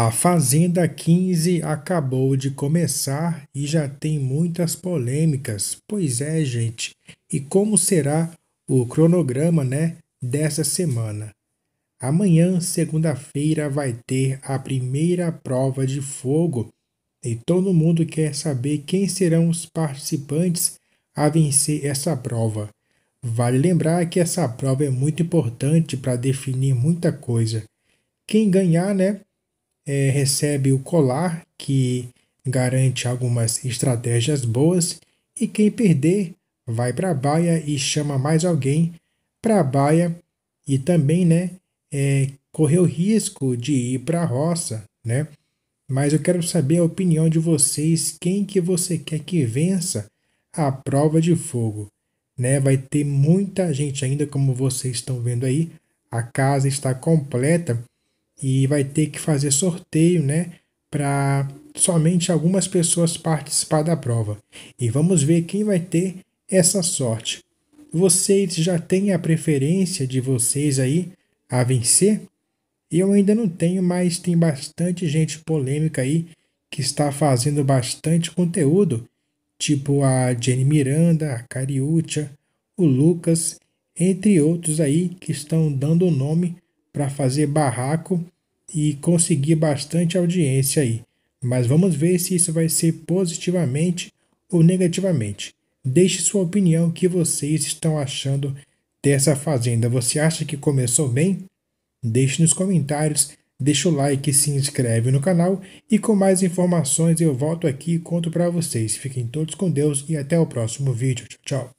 A Fazenda 15 acabou de começar e já tem muitas polêmicas. Pois é, gente. E como será o cronograma, né, dessa semana? Amanhã, segunda-feira, vai ter a primeira prova de fogo e todo mundo quer saber quem serão os participantes a vencer essa prova. Vale lembrar que essa prova é muito importante para definir muita coisa. Quem ganhar, né, é, recebe o colar, que garante algumas estratégias boas, e quem perder vai para a baia e chama mais alguém para a baia e também, né, é, correr o risco de ir para a roça, né? Mas eu quero saber a opinião de vocês, quem que você quer que vença a prova de fogo, né? Vai ter muita gente ainda, como vocês estão vendo aí, a casa está completa e vai ter que fazer sorteio, né, para somente algumas pessoas participar da prova. E vamos ver quem vai ter essa sorte. Vocês já têm a preferência de vocês aí a vencer? Eu ainda não tenho, mas tem bastante gente polêmica aí que está fazendo bastante conteúdo, tipo a Jenny Miranda, a Cariúcha, o Lucas, entre outros aí que estão dando o nome para fazer barraco e conseguir bastante audiência aí. Mas vamos ver se isso vai ser positivamente ou negativamente. Deixe sua opinião o que vocês estão achando dessa fazenda. Você acha que começou bem? Deixe nos comentários, deixa o like, se inscreve no canal e com mais informações eu volto aqui e conto para vocês. Fiquem todos com Deus e até o próximo vídeo. Tchau, tchau.